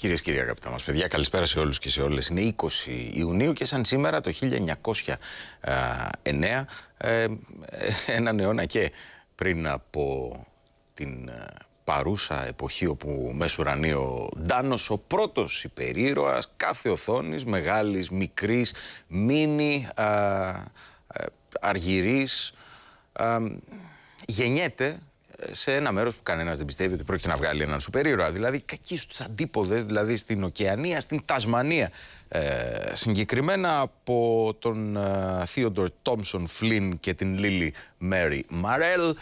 Κυρίες και κύριοι, αγαπητά μας παιδιά, καλησπέρα σε όλους και σε όλες. Είναι 20 Ιουνίου και σαν σήμερα το 1909, ε, ε, έναν αιώνα και πριν από την ε, παρούσα εποχή όπου μέσω ουρανίου Ντάνος ο πρώτος υπερήρωας κάθε οθόνης μεγάλης μικρής, μίνι, αργυρή, γεννιέται σε ένα μέρος που κανένας δεν πιστεύει ότι πρόκειται να βγάλει έναν σούπερ ήρωα. Δηλαδή, κακοί στους αντίποδες, δηλαδή στην Οκεανία, στην Τασμανία. Ε, συγκεκριμένα από τον Θείοντορ Τόμσον Φλίν και την Λίλι Μέρι Μαρέλ.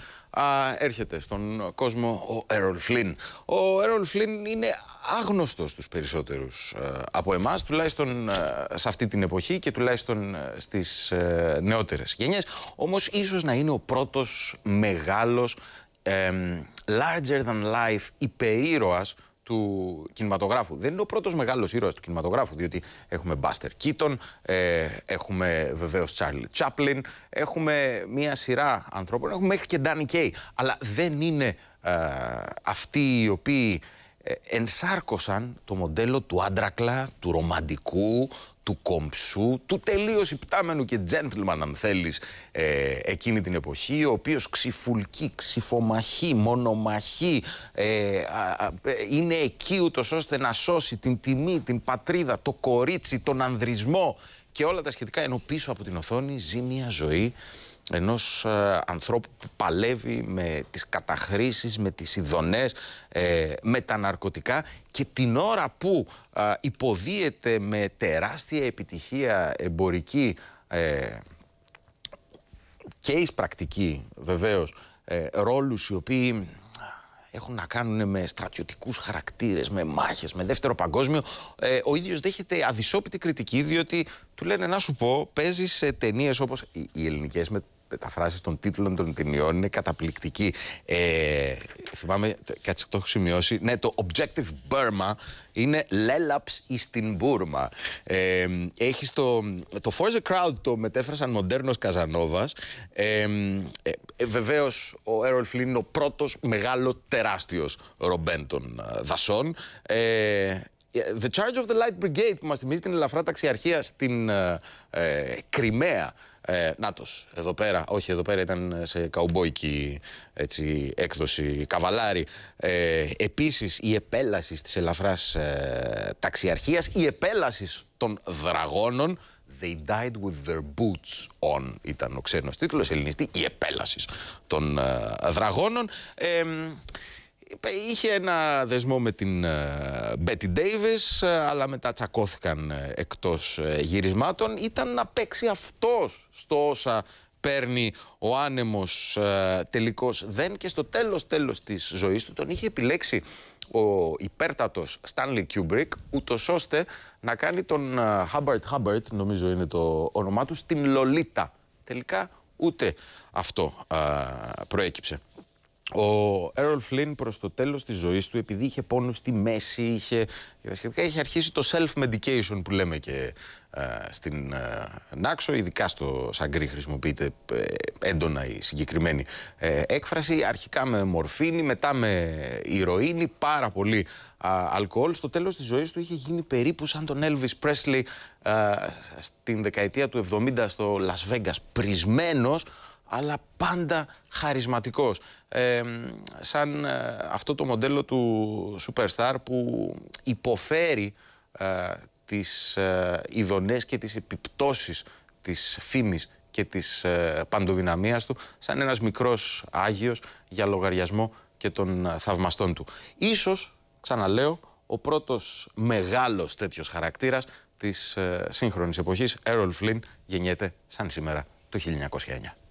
Έρχεται στον κόσμο ο Έρολ Φλίν. Ο Έρολ Φλίν είναι άγνωστος στους περισσότερους ε, από εμάς, τουλάχιστον ε, σε αυτή την εποχή και τουλάχιστον ε, στις νεότερες γενιές. όμως ίσως να είναι ο πρώτος μεγάλος larger than life υπερήρωας του κινηματογράφου. Δεν είναι ο πρώτος μεγάλος ήρωας του κινηματογράφου, διότι έχουμε Buster Keaton, ε, έχουμε βεβαίως Charlie Chaplin, έχουμε μία σειρά ανθρώπων, έχουμε μέχρι και Danny Kaye. Αλλά δεν είναι ε, αυτοί οι οποίοι ε, ενσάρκωσαν το μοντέλο του άντρακλα, του ρομαντικού, του κομψού, του τελείως υπτάμενου και gentleman αν θέλεις ε, εκείνη την εποχή, ο οποίος ξυφουλκεί, ξυφομαχεί, μονομαχεί, ε, ε, είναι εκεί ούτως ώστε να σώσει την τιμή, την πατρίδα, το κορίτσι, τον ανδρισμό και όλα τα σχετικά, ενώ πίσω από την οθόνη ζει μια ζωή ενός ε, ανθρώπου που παλεύει με τις καταχρήσεις, με τις ειδονές, ε, με τα ναρκωτικά και την ώρα που ε, υποδίεται με τεράστια επιτυχία εμπορική ε, και εις πρακτική βεβαίως ε, ρόλους οι οποίοι έχουν να κάνουν με στρατιωτικούς χαρακτήρες, με μάχες, με δεύτερο παγκόσμιο. ο ίδιος δέχεται αδυσόπιτη κριτική, διότι του λένε να σου πω, παίζεις σε ταινίες οι ελληνικές με μεταφράσει των τίτλων των ταινιών είναι καταπληκτική. Ε, θυμάμαι, κάτσε το έχω σημειώσει. Ναι, το Objective Burma είναι λέλαψ στην Μπούρμα. Ε, έχεις το, το For the Crowd το μετέφρασαν μοντέρνος Καζανόβας. Ε, ε, ε βεβαίως ο Έρολ Φλίν είναι ο πρώτος μεγάλος τεράστιος ρομπέν των ε, δασών. Ε, ε, the Charge of the Light Brigade που μας θυμίζει την ελαφρά ταξιαρχία στην ε, Κρυμαία ε, νάτος, εδώ πέρα, όχι εδώ πέρα ήταν σε καουμπόικη έτσι, έκδοση, καβαλάρι. Ε, επίσης η επέλασης της ελαφράς ε, ταξιαρχίας, η επέλασης των δραγώνων. They died with their boots on ήταν ο ξένος τίτλος, ελληνιστή, η επέλασης των ε, ε Είχε ένα δεσμό με την ε, Μπέτι Ντέιβις, ε, αλλά μετά τσακώθηκαν ε, εκτός γυρισμάτων. Ήταν να παίξει αυτός στο όσα παίρνει ο άνεμος τελικός δεν και στο τέλος τέλος της ζωής του τον είχε επιλέξει ο υπέρτατος Stanley Κιούμπρικ ούτως ώστε να κάνει τον Hubbard Χάμπερτ νομίζω είναι το όνομά του στην Λολίτα τελικά ούτε αυτό προέκυψε ο Έρολ Φλίν προς το τέλος της ζωής του, επειδή είχε πόνο στη μέση, είχε, είχε αρχίσει το self-medication που λέμε και ε, στην ε, Νάξο, ειδικά στο Σαγκρί χρησιμοποιείται ε, έντονα η συγκεκριμένη ε, έκφραση, αρχικά με μορφίνη, μετά με ηρωίνη, πάρα πολύ αλκοόλ. Στο τέλος της ζωής του είχε γίνει περίπου σαν τον Elvis Presley στην δεκαετία του 70 στο Las Vegas, πρισμένος αλλά πάντα χαρισματικός. Ε, σαν ε, αυτό το μοντέλο του Superstar που υποφέρει ε, τις ε, ειδονές και τις επιπτώσεις της φήμης και της παντοδυναμίας του, σαν ένας μικρός Άγιος για λογαριασμό και των θαυμαστών του. Ίσως, ξαναλέω, ο πρώτος μεγάλος τέτοιος χαρακτήρας της σύγχρονης εποχής, Έρολ Φλιν, γεννιέται σαν σήμερα το 1909.